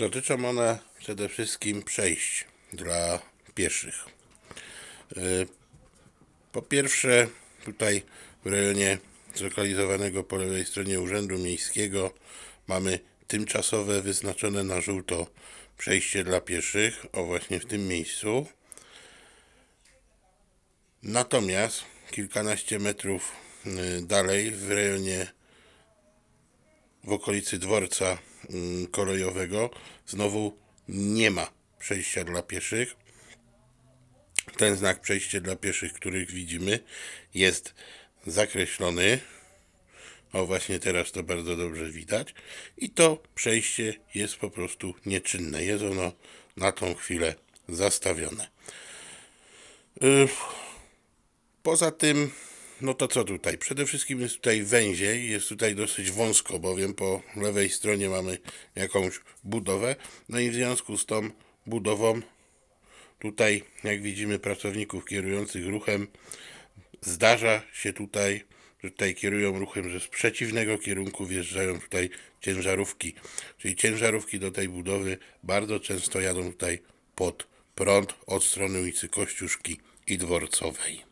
Dotyczą one przede wszystkim przejść dla pieszych. E, po pierwsze, tutaj w rejonie zlokalizowanego po lewej stronie Urzędu Miejskiego mamy tymczasowe wyznaczone na żółto przejście dla pieszych, o właśnie w tym miejscu. Natomiast kilkanaście metrów e, dalej w rejonie w okolicy dworca Y, kolejowego. Znowu nie ma przejścia dla pieszych. Ten znak przejścia dla pieszych, których widzimy, jest zakreślony. O, właśnie teraz to bardzo dobrze widać. I to przejście jest po prostu nieczynne. Jest ono na tą chwilę zastawione. Y, poza tym no to co tutaj? Przede wszystkim jest tutaj węziej, jest tutaj dosyć wąsko, bowiem po lewej stronie mamy jakąś budowę, no i w związku z tą budową tutaj, jak widzimy, pracowników kierujących ruchem zdarza się tutaj, że tutaj kierują ruchem, że z przeciwnego kierunku wjeżdżają tutaj ciężarówki. Czyli ciężarówki do tej budowy bardzo często jadą tutaj pod prąd od strony ulicy Kościuszki i Dworcowej.